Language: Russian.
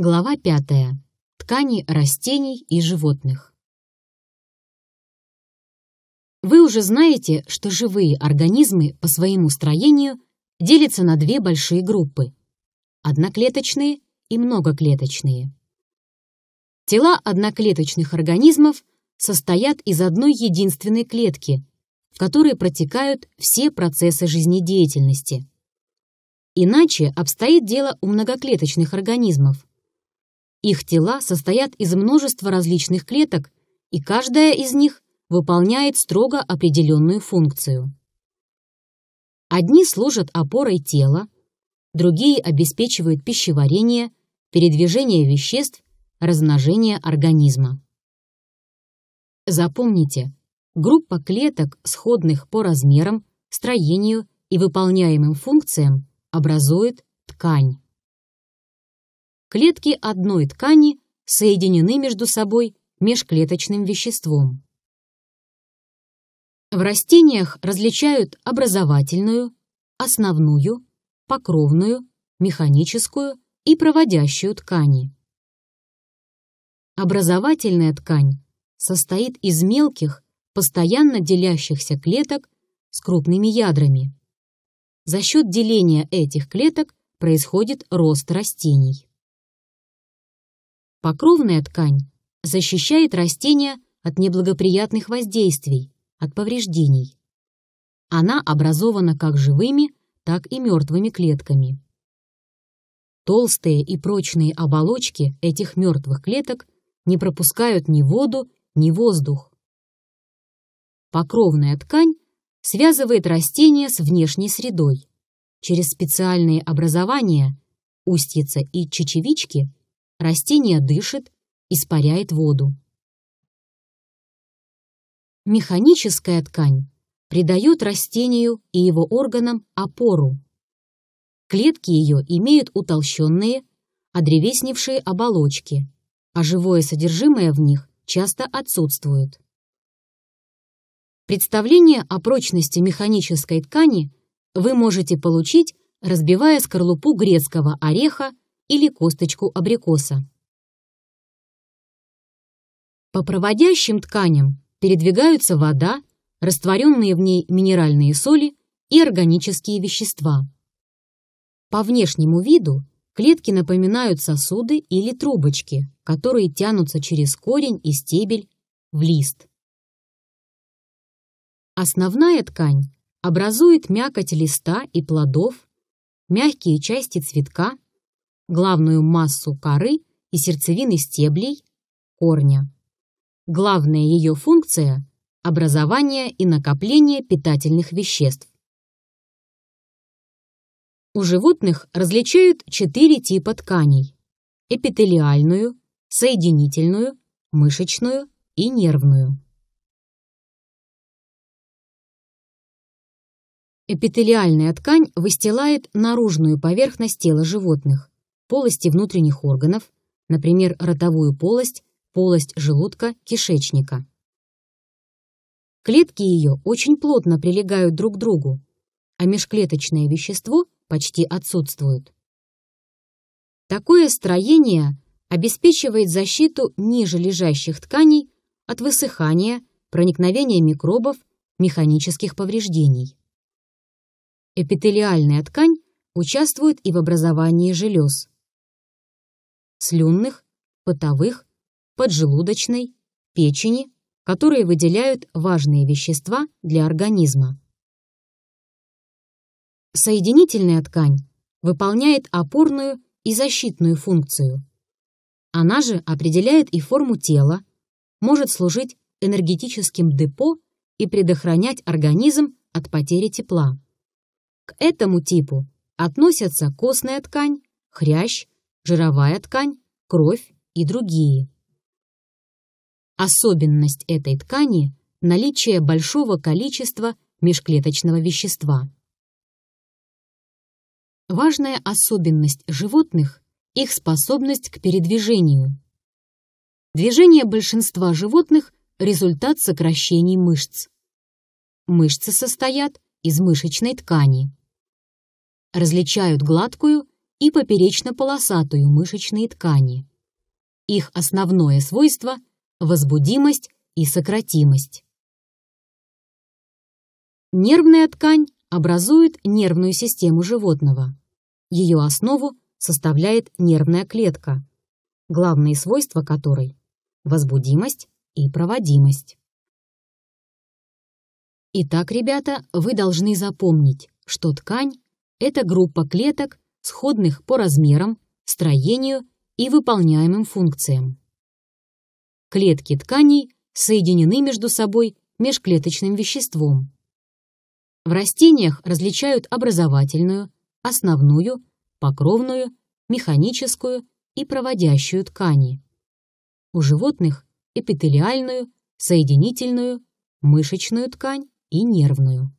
Глава 5. Ткани растений и животных. Вы уже знаете, что живые организмы по своему строению делятся на две большие группы – одноклеточные и многоклеточные. Тела одноклеточных организмов состоят из одной единственной клетки, в которой протекают все процессы жизнедеятельности. Иначе обстоит дело у многоклеточных организмов их тела состоят из множества различных клеток, и каждая из них выполняет строго определенную функцию. Одни служат опорой тела, другие обеспечивают пищеварение, передвижение веществ, размножение организма. Запомните, группа клеток, сходных по размерам, строению и выполняемым функциям, образует ткань. Клетки одной ткани соединены между собой межклеточным веществом. В растениях различают образовательную, основную, покровную, механическую и проводящую ткани. Образовательная ткань состоит из мелких, постоянно делящихся клеток с крупными ядрами. За счет деления этих клеток происходит рост растений. Покровная ткань защищает растения от неблагоприятных воздействий, от повреждений. Она образована как живыми, так и мертвыми клетками. Толстые и прочные оболочки этих мертвых клеток не пропускают ни воду, ни воздух. Покровная ткань связывает растения с внешней средой. Через специальные образования, устьица и чечевички, Растение дышит, испаряет воду. Механическая ткань придает растению и его органам опору. Клетки ее имеют утолщенные, одревесневшие оболочки, а живое содержимое в них часто отсутствует. Представление о прочности механической ткани вы можете получить, разбивая скорлупу грецкого ореха или косточку абрикоса. По проводящим тканям передвигаются вода, растворенные в ней минеральные соли и органические вещества. По внешнему виду клетки напоминают сосуды или трубочки, которые тянутся через корень и стебель в лист. Основная ткань образует мякоть листа и плодов, мягкие части цветка главную массу коры и сердцевины стеблей, корня. Главная ее функция – образование и накопление питательных веществ. У животных различают четыре типа тканей – эпителиальную, соединительную, мышечную и нервную. Эпителиальная ткань выстилает наружную поверхность тела животных полости внутренних органов, например, ротовую полость, полость желудка, кишечника. Клетки ее очень плотно прилегают друг к другу, а межклеточное вещество почти отсутствует. Такое строение обеспечивает защиту ниже лежащих тканей от высыхания, проникновения микробов, механических повреждений. Эпителиальная ткань участвует и в образовании желез слюнных, потовых, поджелудочной, печени, которые выделяют важные вещества для организма. Соединительная ткань выполняет опорную и защитную функцию. Она же определяет и форму тела, может служить энергетическим депо и предохранять организм от потери тепла. К этому типу относятся костная ткань, хрящ, жировая ткань, кровь и другие. Особенность этой ткани – наличие большого количества межклеточного вещества. Важная особенность животных – их способность к передвижению. Движение большинства животных – результат сокращений мышц. Мышцы состоят из мышечной ткани. Различают гладкую и поперечно-полосатую мышечные ткани. Их основное свойство – возбудимость и сократимость. Нервная ткань образует нервную систему животного. Ее основу составляет нервная клетка, главные свойства которой – возбудимость и проводимость. Итак, ребята, вы должны запомнить, что ткань – это группа клеток, сходных по размерам, строению и выполняемым функциям. Клетки тканей соединены между собой межклеточным веществом. В растениях различают образовательную, основную, покровную, механическую и проводящую ткани. У животных – эпителиальную, соединительную, мышечную ткань и нервную.